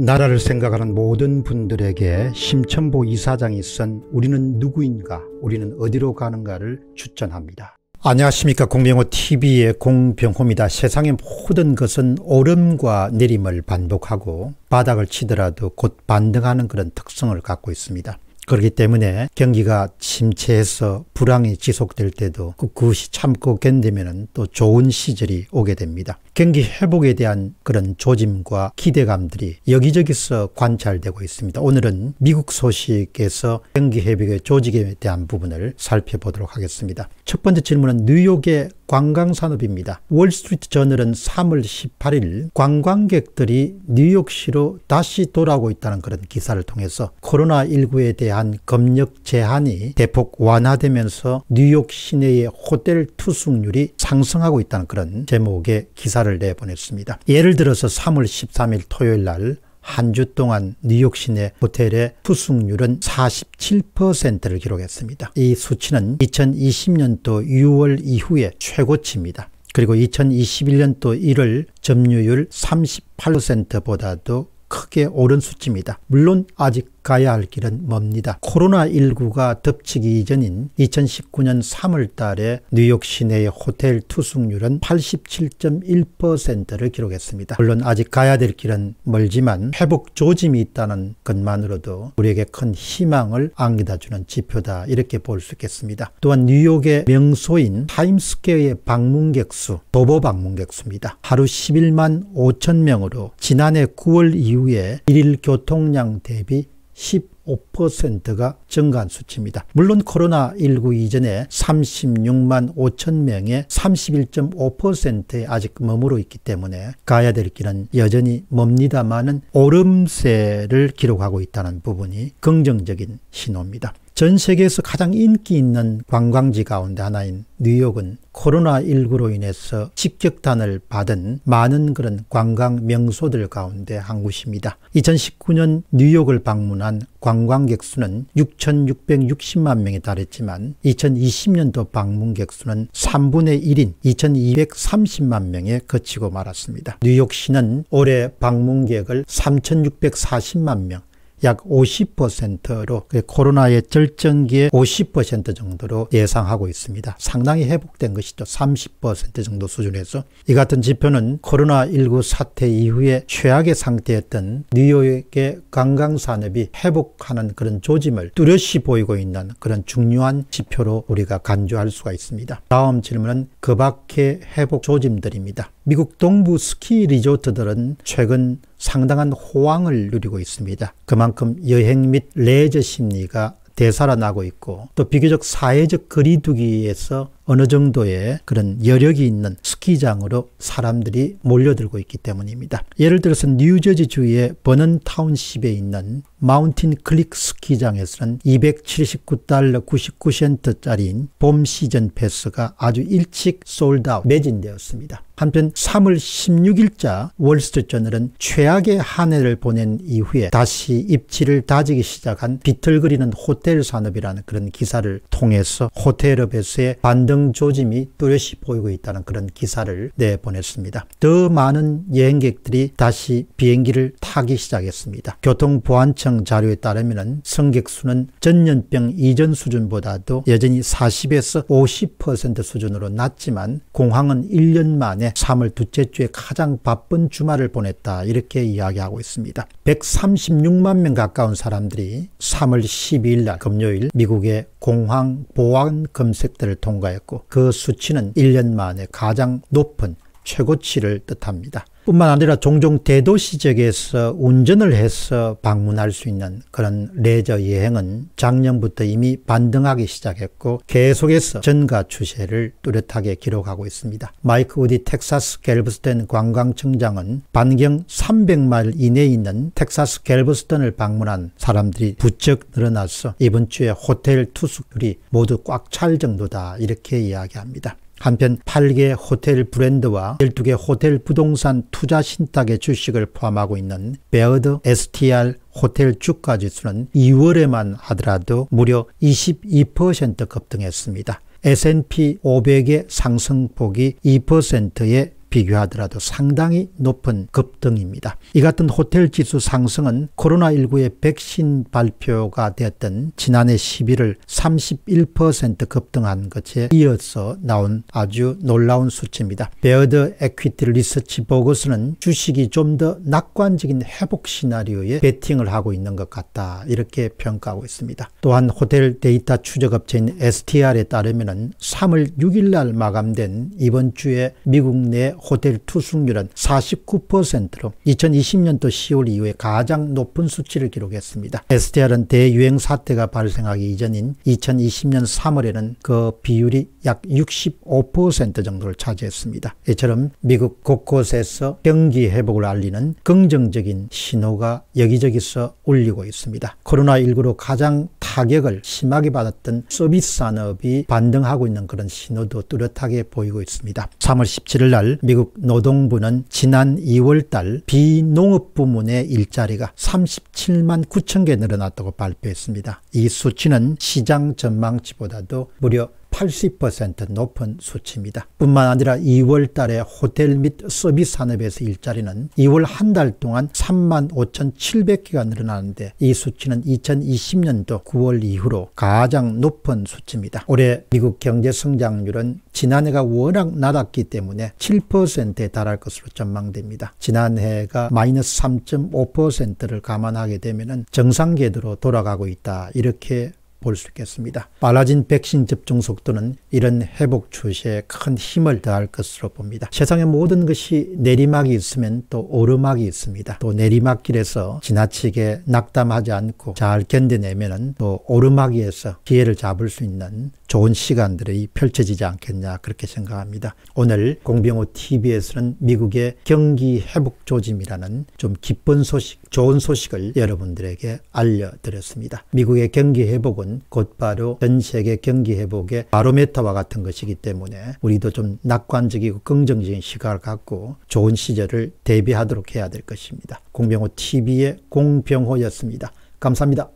나라를 생각하는 모든 분들에게 심천보 이사장이 쓴 우리는 누구인가 우리는 어디로 가는가를 추천합니다. 안녕하십니까 공병호TV의 공병호입니다. 세상의 모든 것은 오름과 내림을 반복하고 바닥을 치더라도 곧 반등하는 그런 특성을 갖고 있습니다. 그렇기 때문에 경기가 침체해서 불황이 지속될 때도 그꿋이 참고 견디면 또 좋은 시절이 오게 됩니다. 경기 회복에 대한 그런 조짐과 기대감들이 여기저기서 관찰되고 있습니다. 오늘은 미국 소식에서 경기 회복의 조직에 대한 부분을 살펴보도록 하겠습니다. 첫 번째 질문은 뉴욕의 관광산업입니다. 월스트리트 저널은 3월 18일 관광객들이 뉴욕시로 다시 돌아오고 있다는 그런 기사를 통해서 코로나19에 대한 대한 검역 제한이 대폭 완화되면서 뉴욕 시내의 호텔 투숙률이 상승하고 있다는 그런 제목의 기사를 내보냈습니다. 예를 들어서 3월 13일 토요일 날 한 주 동안 뉴욕 시내 호텔의 투숙률은 47%를 기록했습니다. 이 수치는 2020년도 6월 이후에 최고치입니다. 그리고 2021년도 1월 점유율 38%보다도 크게 오른 수치입니다. 물론 아직 가야 할 길은 멉니다. 코로나19가 덮치기 이전인 2019년 3월 달에 뉴욕 시내의 호텔 투숙률은 87.1%를 기록했습니다. 물론 아직 가야 될 길은 멀지만 회복 조짐이 있다는 것만으로도 우리에게 큰 희망을 안겨다주는 지표다 이렇게 볼 수 있겠습니다. 또한 뉴욕의 명소인 타임스퀘어의 방문객 수, 도보 방문객 수입니다. 하루 11만 5천 명으로 지난해 9월 이후에 1일 교통량 대비 15%가 증가한 수치입니다. 물론 코로나19 이전에 36만 5천 명의 31.5%에 아직 머무르 있기 때문에 가야 될 길은 여전히 멉니다마는 오름세를 기록하고 있다는 부분이 긍정적인 신호입니다. 전 세계에서 가장 인기 있는 관광지 가운데 하나인 뉴욕은 코로나19로 인해서 직격탄을 받은 많은 그런 관광 명소들 가운데 한 곳입니다. 2019년 뉴욕을 방문한 관광객 수는 6,660만 명에 달했지만 2020년도 방문객 수는 3분의 1인 2,230만 명에 그치고 말았습니다. 뉴욕시는 올해 방문객을 3,640만 명, 약 50%로 코로나의 절정기의50% 정도로 예상하고 있습니다. 상당히 회복된 것이죠. 30% 정도 수준에서 이 같은 지표는 코로나19 사태 이후에 최악의 상태였던 뉴욕의 관광 산업이 회복하는 그런 조짐을 뚜렷이 보이고 있는 그런 중요한 지표로 우리가 간주할 수가 있습니다. 다음 질문은 그밖의 회복 조짐들입니다. 미국 동부 스키 리조트들은 최근 상당한 호황을 누리고 있습니다. 그만큼 여행 및 레저 심리가 되살아나고 있고 또 비교적 사회적 거리두기에서 어느 정도의 그런 여력이 있는 스키장으로 사람들이 몰려들고 있기 때문입니다. 예를 들어서 뉴저지 주의 버넌 타운십에 있는 마운틴 클릭 스키장에서는 279달러 99센트짜리인 봄 시즌 패스가 아주 일찍 솔드아웃 매진되었습니다. 한편 3월 16일자 월스트리트저널은 최악의 한 해를 보낸 이후에 다시 입지를 다지기 시작한 비틀거리는 호텔 산업이라는 그런 기사를 통해서 호텔업에서의 반등 조짐이 뚜렷이 보이고 있다는 그런 기사를 내보냈습니다. 더 많은 여행객들이 다시 비행기를 타기 시작했습니다. 교통보안청 자료에 따르면 승객 수는 전년병 이전 수준보다도 여전히 40에서 50% 수준으로 낮지만 공항은 1년 만에 때문에 3월 둘째 주에 가장 바쁜 주말을 보냈다 이렇게 이야기하고 있습니다. 136만 명 가까운 사람들이 3월 12일 날 금요일 미국의 공항 보안 검색대를 통과했고 그 수치는 1년 만에 가장 높은 최고치를 뜻합니다. 뿐만 아니라 종종 대도시 지역에서 운전을 해서 방문할 수 있는 그런 레저 여행은 작년부터 이미 반등하기 시작했고 계속해서 전가 추세를 뚜렷하게 기록하고 있습니다. 마이크 우디 텍사스 갤버스턴 관광청장은 반경 300마일 이내에 있는 텍사스 갤버스턴을 방문한 사람들이 부쩍 늘어나서 이번 주에 호텔 투숙률이 모두 꽉 찰 정도다 이렇게 이야기합니다. 한편 8개 호텔 브랜드와 12개 호텔 부동산 투자 신탁의 주식을 포함하고 있는 베어드 STR 호텔 주가 지수는 2월에만 하더라도 무려 22% 급등했습니다. S&P 500의 상승폭이 2%에 비교하더라도 상당히 높은 급등입니다. 이 같은 호텔 지수 상승은 코로나19의 백신 발표가 되던 지난해 11월 31% 급등한 것에 이어서 나온 아주 놀라운 수치입니다. 베어드 에퀴티 리서치 보고서는 주식이 좀 더 낙관적인 회복 시나리오에 베팅을 하고 있는 것 같다 이렇게 평가하고 있습니다. 또한 호텔 데이터 추적업체인 STR에 따르면 3월 6일 날 마감된 이번 주에 미국 내 호텔 투숙률은 49%로 2020년도 10월 이후에 가장 높은 수치를 기록했습니다. STR은 대유행 사태가 발생하기 이전인 2020년 3월에는 그 비율이 약 65% 정도를 차지했습니다. 이처럼 미국 곳곳에서 경기 회복을 알리는 긍정적인 신호가 여기저기서 울리고 있습니다. 코로나19로 가장 타격을 심하게 받았던 서비스 산업이 반등하고 있는 그런 신호도 뚜렷하게 보이고 있습니다. 3월 17일 날 미국 노동부는 지난 2월달 비농업 부문의 일자리가 37만 9천 개 늘어났다고 발표했습니다. 이 수치는 시장 전망치보다도 무려 80% 높은 수치입니다. 뿐만 아니라 2월 달에 호텔 및 서비스 산업에서 일자리는 2월 한 달 동안 3만 5,700개가 늘어나는데 이 수치는 2020년도 9월 이후로 가장 높은 수치입니다. 올해 미국 경제 성장률은 지난해가 워낙 낮았기 때문에 7%에 달할 것으로 전망됩니다. 지난해가 마이너스 3.5%를 감안하게 되면 정상 궤도로 돌아가고 있다 이렇게 볼수 있겠습니다. 빨라진 백신 접종 속도는 이런 회복 추세에 큰 힘을 더할 것으로 봅니다. 세상의 모든 것이 내리막이 있으면 또 오르막이 있습니다. 또 내리막길에서 지나치게 낙담하지 않고 잘견뎌내면또 오르막에서 기회를 잡을 수 있는 좋은 시간들이 펼쳐지지 않겠냐 그렇게 생각합니다. 오늘 공병호 TV에서는 미국의 경기 회복 조짐이라는 좀 기쁜 소식, 좋은 소식을 여러분들에게 알려드렸습니다. 미국의 경기 회복은 곧바로 전 세계 경기 회복의 바로메타와 같은 것이기 때문에 우리도 좀 낙관적이고 긍정적인 시각을 갖고 좋은 시절을 대비하도록 해야 될 것입니다. 공병호 TV의 공병호였습니다. 감사합니다.